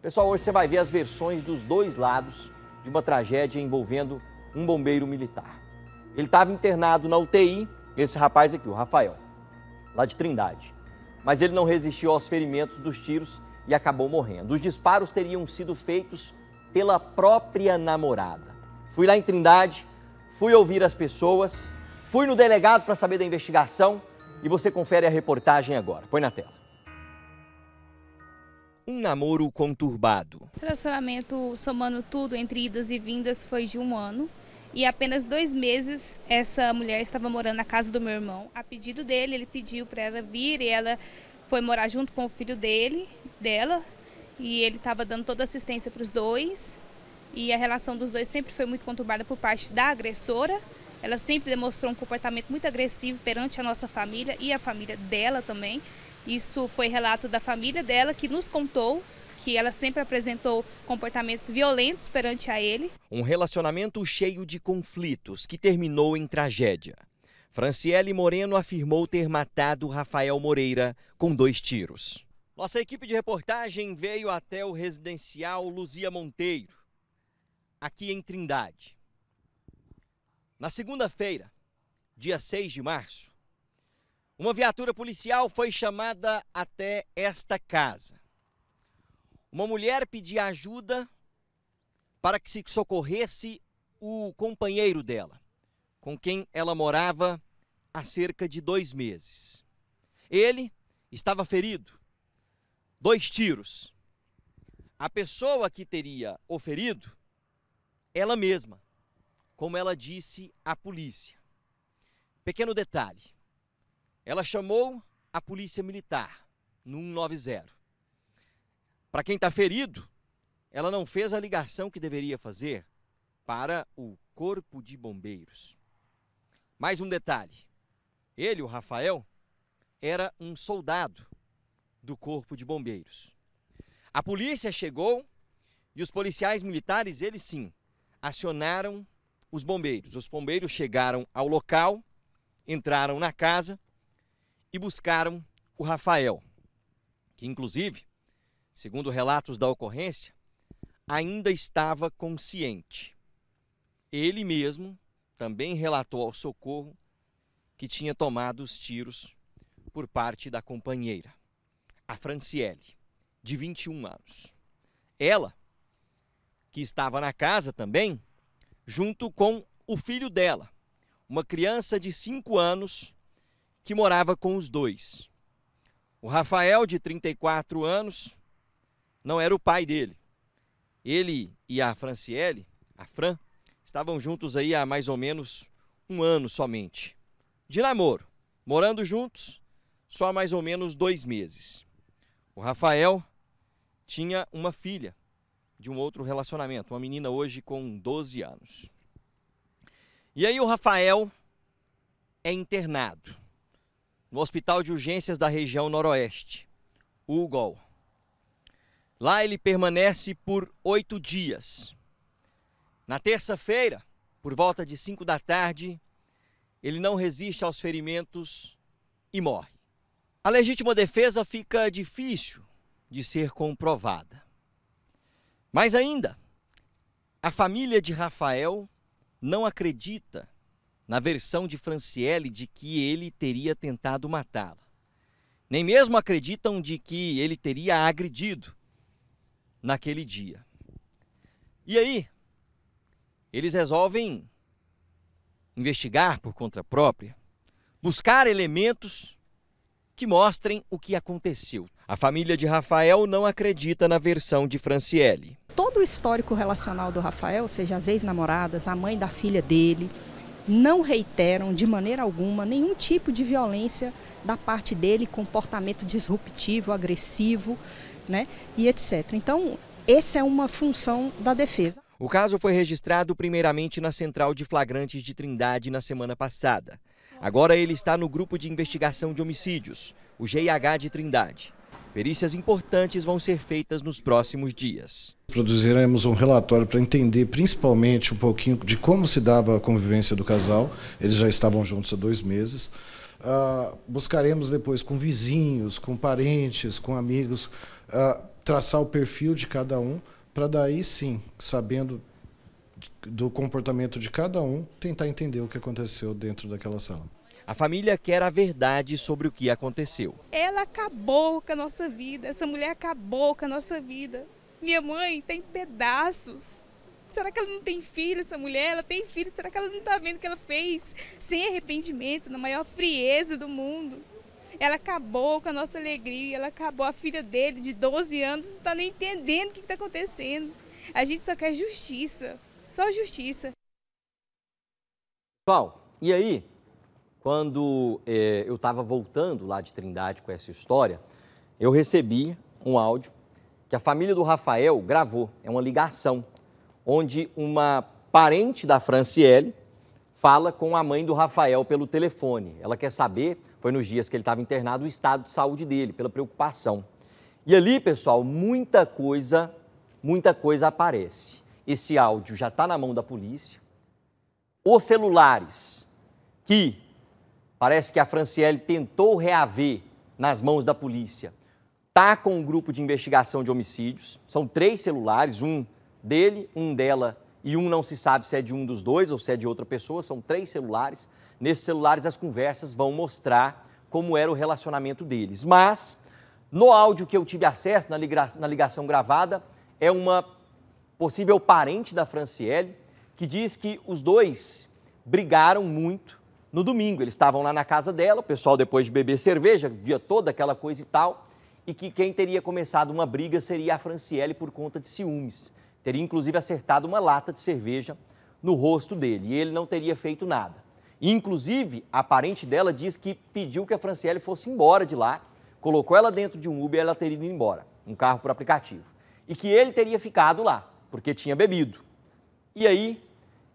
Pessoal, hoje você vai ver as versões dos dois lados de uma tragédia envolvendo um bombeiro militar. Ele estava internado na UTI, esse rapaz aqui, o Rafael, lá de Trindade. Mas ele não resistiu aos ferimentos dos tiros e acabou morrendo. Os disparos teriam sido feitos pela própria namorada. Fui lá em Trindade, fui ouvir as pessoas, fui no delegado para saber da investigação e você confere a reportagem agora. Põe na tela um namoro conturbado. O relacionamento, somando tudo entre idas e vindas, foi de um ano. E apenas dois meses essa mulher estava morando na casa do meu irmão. A pedido dele, ele pediu para ela vir e ela foi morar junto com o filho dele, dela. E ele estava dando toda assistência para os dois. E a relação dos dois sempre foi muito conturbada por parte da agressora ela sempre demonstrou um comportamento muito agressivo perante a nossa família e a família dela também. Isso foi relato da família dela que nos contou que ela sempre apresentou comportamentos violentos perante a ele. Um relacionamento cheio de conflitos que terminou em tragédia. Franciele Moreno afirmou ter matado Rafael Moreira com dois tiros. Nossa equipe de reportagem veio até o residencial Luzia Monteiro, aqui em Trindade. Na segunda-feira, dia 6 de março, uma viatura policial foi chamada até esta casa. Uma mulher pedia ajuda para que se socorresse o companheiro dela, com quem ela morava há cerca de dois meses. Ele estava ferido, dois tiros. A pessoa que teria o ferido, ela mesma como ela disse à polícia. Pequeno detalhe: ela chamou a polícia militar no 190. Para quem está ferido, ela não fez a ligação que deveria fazer para o Corpo de Bombeiros. Mais um detalhe: ele, o Rafael, era um soldado do Corpo de Bombeiros. A polícia chegou e os policiais militares, eles sim, acionaram os bombeiros. Os bombeiros chegaram ao local, entraram na casa e buscaram o Rafael, que inclusive, segundo relatos da ocorrência, ainda estava consciente. Ele mesmo também relatou ao socorro que tinha tomado os tiros por parte da companheira, a Franciele, de 21 anos. Ela, que estava na casa também, junto com o filho dela, uma criança de 5 anos que morava com os dois. O Rafael, de 34 anos, não era o pai dele. Ele e a Franciele, a Fran, estavam juntos aí há mais ou menos um ano somente. De namoro, morando juntos só há mais ou menos dois meses. O Rafael tinha uma filha, de um outro relacionamento, uma menina hoje com 12 anos. E aí o Rafael é internado no Hospital de Urgências da região Noroeste, UGOL. Lá ele permanece por oito dias. Na terça-feira, por volta de 5 da tarde, ele não resiste aos ferimentos e morre. A legítima defesa fica difícil de ser comprovada. Mas ainda, a família de Rafael não acredita na versão de Franciele de que ele teria tentado matá-la. Nem mesmo acreditam de que ele teria agredido naquele dia. E aí, eles resolvem investigar por conta própria, buscar elementos que mostrem o que aconteceu. A família de Rafael não acredita na versão de Franciele todo o histórico relacional do Rafael, ou seja, as ex-namoradas, a mãe da filha dele, não reiteram de maneira alguma nenhum tipo de violência da parte dele, comportamento disruptivo, agressivo, né, e etc. Então, essa é uma função da defesa. O caso foi registrado primeiramente na Central de Flagrantes de Trindade na semana passada. Agora ele está no grupo de investigação de homicídios, o GIH de Trindade. Perícias importantes vão ser feitas nos próximos dias. Produziremos um relatório para entender principalmente um pouquinho de como se dava a convivência do casal. Eles já estavam juntos há dois meses. Uh, buscaremos depois com vizinhos, com parentes, com amigos, uh, traçar o perfil de cada um, para daí sim, sabendo do comportamento de cada um, tentar entender o que aconteceu dentro daquela sala. A família quer a verdade sobre o que aconteceu. Ela acabou com a nossa vida, essa mulher acabou com a nossa vida. Minha mãe tem pedaços. Será que ela não tem filho, essa mulher? Ela tem filho, será que ela não está vendo o que ela fez? Sem arrependimento, na maior frieza do mundo. Ela acabou com a nossa alegria, ela acabou. A filha dele, de 12 anos, não está nem entendendo o que está acontecendo. A gente só quer justiça, só justiça. Paulo, e aí? Quando eh, eu estava voltando lá de Trindade com essa história, eu recebi um áudio que a família do Rafael gravou. É uma ligação onde uma parente da Franciele fala com a mãe do Rafael pelo telefone. Ela quer saber, foi nos dias que ele estava internado, o estado de saúde dele, pela preocupação. E ali, pessoal, muita coisa, muita coisa aparece. Esse áudio já está na mão da polícia. Os celulares que Parece que a Franciele tentou reaver nas mãos da polícia. Está com um grupo de investigação de homicídios. São três celulares, um dele, um dela e um não se sabe se é de um dos dois ou se é de outra pessoa. São três celulares. Nesses celulares as conversas vão mostrar como era o relacionamento deles. Mas no áudio que eu tive acesso na ligação gravada é uma possível parente da Franciele que diz que os dois brigaram muito no domingo. Eles estavam lá na casa dela, o pessoal depois de beber cerveja, o dia todo, aquela coisa e tal, e que quem teria começado uma briga seria a Franciele por conta de ciúmes. Teria inclusive acertado uma lata de cerveja no rosto dele e ele não teria feito nada. Inclusive, a parente dela diz que pediu que a Franciele fosse embora de lá, colocou ela dentro de um Uber e ela teria ido embora, um carro por aplicativo. E que ele teria ficado lá, porque tinha bebido. E aí,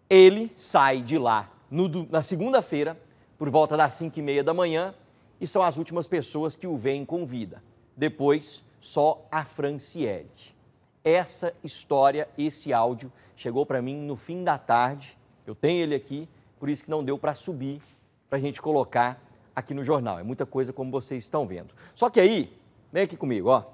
ele sai de lá no, na segunda-feira, por volta das 5 e meia da manhã, e são as últimas pessoas que o veem com vida. Depois, só a Franciele. Essa história, esse áudio, chegou para mim no fim da tarde. Eu tenho ele aqui, por isso que não deu para subir, para a gente colocar aqui no jornal. É muita coisa como vocês estão vendo. Só que aí, vem aqui comigo, ó.